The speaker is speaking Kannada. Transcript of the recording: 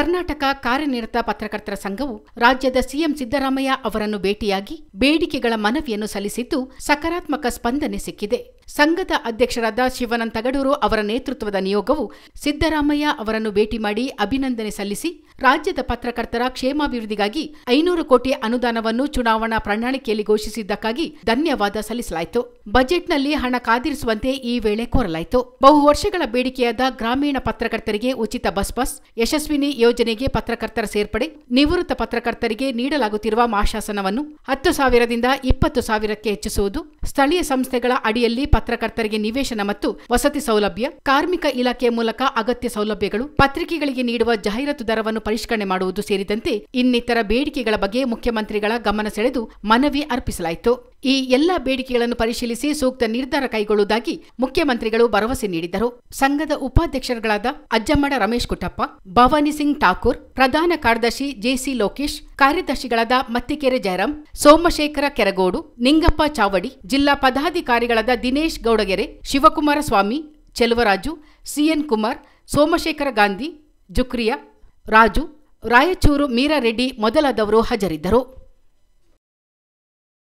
ಕರ್ನಾಟಕ ಕಾರ್ಯನಿರತ ಪತ್ರಕರ್ತರ ಸಂಘವು ರಾಜ್ಯದ ಸಿಎಂ ಸಿದ್ದರಾಮಯ್ಯ ಅವರನ್ನು ಭೇಟಿಯಾಗಿ ಬೇಡಿಕೆಗಳ ಮನವಿಯನ್ನು ಸಲ್ಲಿಸಿದ್ದು ಸಕಾರಾತ್ಮಕ ಸ್ಪಂದನೆ ಸಿಕ್ಕಿದೆ ಸಂಘದ ಅಧ್ಯಕ್ಷರಾದ ಶಿವನಂತ ತಗಡೂರು ಅವರ ನೇತೃತ್ವದ ನಿಯೋಗವು ಸಿದ್ದರಾಮಯ್ಯ ಅವರನ್ನು ಭೇಟಿ ಮಾಡಿ ಅಭಿನಂದನೆ ಸಲ್ಲಿಸಿ ರಾಜ್ಯದ ಪತ್ರಕರ್ತರ ಕ್ಷೇಮಾಭಿವೃದ್ಧಿಗಾಗಿ ಐನೂರು ಕೋಟಿ ಅನುದಾನವನ್ನು ಚುನಾವಣಾ ಪ್ರಣಾಳಿಕೆಯಲ್ಲಿ ಘೋಷಿಸಿದ್ದಕ್ಕಾಗಿ ಧನ್ಯವಾದ ಸಲ್ಲಿಸಲಾಯಿತು ಬಜೆಟ್ನಲ್ಲಿ ಹಣ ಕಾದಿರಿಸುವಂತೆ ಈ ವೇಳೆ ಕೋರಲಾಯಿತು ಬಹು ವರ್ಷಗಳ ಬೇಡಿಕೆಯಾದ ಗ್ರಾಮೀಣ ಪತ್ರಕರ್ತರಿಗೆ ಉಚಿತ ಬಸ್ ಬಸ್ ಯಶಸ್ವಿನಿ ಯೋಜನೆಗೆ ಪತ್ರಕರ್ತರ ಸೇರ್ಪಡೆ ನಿವೃತ್ತ ಪತ್ರಕರ್ತರಿಗೆ ನೀಡಲಾಗುತ್ತಿರುವ ಮಾಶಾಸನವನ್ನು ಹತ್ತು ಸಾವಿರದಿಂದ ಇಪ್ಪತ್ತು ಸಾವಿರಕ್ಕೆ ಹೆಚ್ಚಿಸುವುದು ಸ್ಥಳೀಯ ಸಂಸ್ಥೆಗಳ ಅಡಿಯಲ್ಲಿ ಪತ್ರಕರ್ತರಿಗೆ ನಿವೇಶನ ಮತ್ತು ವಸತಿ ಸೌಲಭ್ಯ ಕಾರ್ಮಿಕ ಇಲಾಖೆ ಮೂಲಕ ಅಗತ್ಯ ಸೌಲಭ್ಯಗಳು ಪತ್ರಿಕೆಗಳಿಗೆ ನೀಡುವ ಜಾಹೀರಾತು ದರವನ್ನು ಪರಿಷ್ಕರಣೆ ಮಾಡುವುದು ಸೇರಿದಂತೆ ಇನ್ನಿತರ ಬೇಡಿಕೆಗಳ ಬಗ್ಗೆ ಮುಖ್ಯಮಂತ್ರಿಗಳ ಗಮನ ಸೆಳೆದು ಮನವಿ ಅರ್ಪಿಸಲಾಯಿತು ಈ ಎಲ್ಲ ಬೇಡಿಕೆಗಳನ್ನು ಪರಿಶೀಲಿಸಿ ಸೂಕ್ತ ನಿರ್ಧಾರ ಕೈಗೊಳ್ಳುವುದಾಗಿ ಮುಖ್ಯಮಂತ್ರಿಗಳು ಭರವಸೆ ನೀಡಿದರು ಸಂಘದ ಉಪಾಧ್ಯಕ್ಷರುಗಳಾದ ಅಜ್ಜಮ್ಮಡ ರಮೇಶ್ ಕುಟ್ಟಪ್ಪ ಭವಾನಿ ಸಿಂಗ್ ಠಾಕೂರ್ ಪ್ರಧಾನ ಕಾರ್ಯದರ್ಶಿ ಜೆಸಿ ಲೋಕೇಶ್ ಕಾರ್ಯದರ್ಶಿಗಳಾದ ಮತ್ತಿಕೆರೆ ಜಯರಾಮ್ ಸೋಮಶೇಖರ ಕೆರಗೋಡು ನಿಂಗಪ್ಪ ಚಾವಡಿ ಜಿಲ್ಲಾ ಪದಾಧಿಕಾರಿಗಳಾದ ದಿನೇಶ್ ಗೌಡಗೆರೆ ಶಿವಕುಮಾರ ಸ್ವಾಮಿ ಚೆಲುವರಾಜು ಸಿಎನ್ ಕುಮಾರ್ ಸೋಮಶೇಖರ ಗಾಂಧಿ ಜುಕ್ರಿಯಾ ರಾಜು ರಾಯಚೂರು ಮೀರಾರೆಡ್ಡಿ ಮೊದಲಾದವರು ಹಾಜರಿದ್ದರು